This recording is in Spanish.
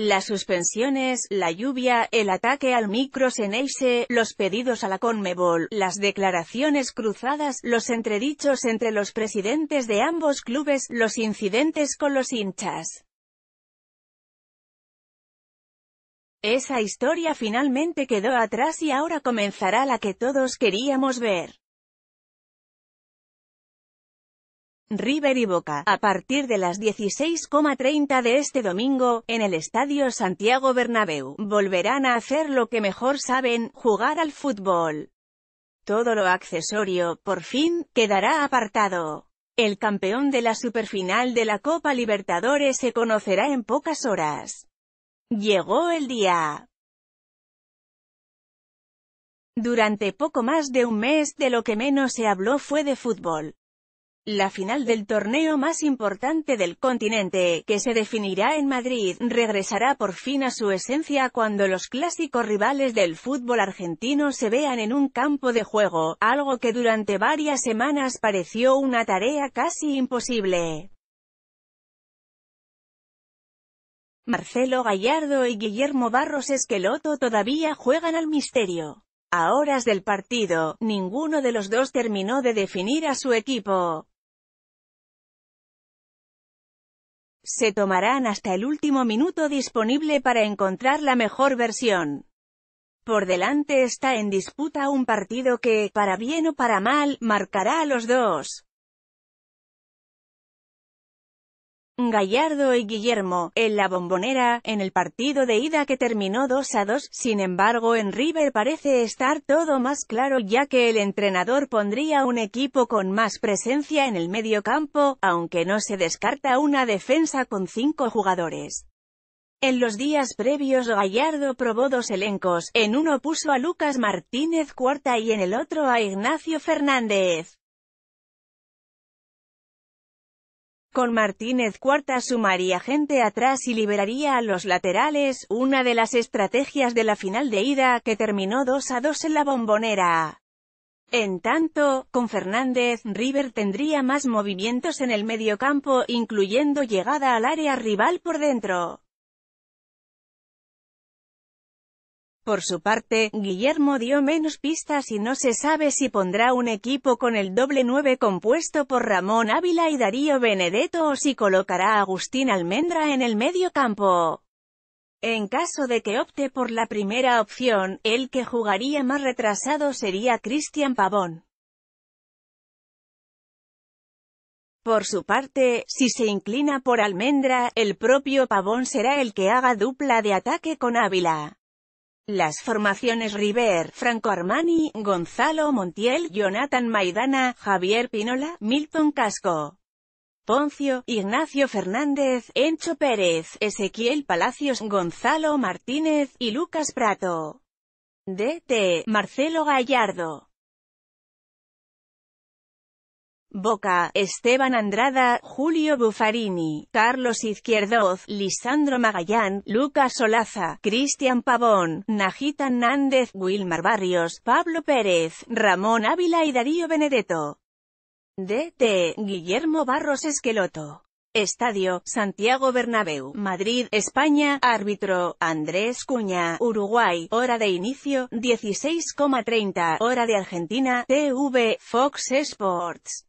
Las suspensiones, la lluvia, el ataque al micro Seneise, los pedidos a la Conmebol, las declaraciones cruzadas, los entredichos entre los presidentes de ambos clubes, los incidentes con los hinchas. Esa historia finalmente quedó atrás y ahora comenzará la que todos queríamos ver. River y Boca, a partir de las 16.30 de este domingo, en el Estadio Santiago Bernabéu, volverán a hacer lo que mejor saben, jugar al fútbol. Todo lo accesorio, por fin, quedará apartado. El campeón de la superfinal de la Copa Libertadores se conocerá en pocas horas. Llegó el día. Durante poco más de un mes de lo que menos se habló fue de fútbol la final del torneo más importante del continente, que se definirá en Madrid, regresará por fin a su esencia cuando los clásicos rivales del fútbol argentino se vean en un campo de juego, algo que durante varias semanas pareció una tarea casi imposible. Marcelo Gallardo y Guillermo Barros Esqueloto todavía juegan al misterio. A horas del partido, ninguno de los dos terminó de definir a su equipo. Se tomarán hasta el último minuto disponible para encontrar la mejor versión. Por delante está en disputa un partido que, para bien o para mal, marcará a los dos. Gallardo y Guillermo, en la bombonera, en el partido de ida que terminó 2 a 2, sin embargo en River parece estar todo más claro ya que el entrenador pondría un equipo con más presencia en el medio campo, aunque no se descarta una defensa con cinco jugadores. En los días previos Gallardo probó dos elencos, en uno puso a Lucas Martínez Cuarta y en el otro a Ignacio Fernández. con Martínez Cuarta sumaría gente atrás y liberaría a los laterales, una de las estrategias de la final de ida, que terminó 2 a 2 en la bombonera. En tanto, con Fernández, River tendría más movimientos en el mediocampo, incluyendo llegada al área rival por dentro. Por su parte, Guillermo dio menos pistas y no se sabe si pondrá un equipo con el doble 9 compuesto por Ramón Ávila y Darío Benedetto o si colocará a Agustín Almendra en el medio campo. En caso de que opte por la primera opción, el que jugaría más retrasado sería Cristian Pavón. Por su parte, si se inclina por Almendra, el propio Pavón será el que haga dupla de ataque con Ávila. Las formaciones River, Franco Armani, Gonzalo Montiel, Jonathan Maidana, Javier Pinola, Milton Casco, Poncio, Ignacio Fernández, Encho Pérez, Ezequiel Palacios, Gonzalo Martínez y Lucas Prato. DT, Marcelo Gallardo. Boca, Esteban Andrada, Julio Buffarini, Carlos Izquierdoz, Lisandro Magallán, Lucas Solaza, Cristian Pavón, Najita Nández, Wilmar Barrios, Pablo Pérez, Ramón Ávila y Darío Benedetto. DT, Guillermo Barros Esqueloto. Estadio, Santiago Bernabéu, Madrid, España, árbitro, Andrés Cuña, Uruguay, hora de inicio, 16,30, hora de Argentina, TV, Fox Sports.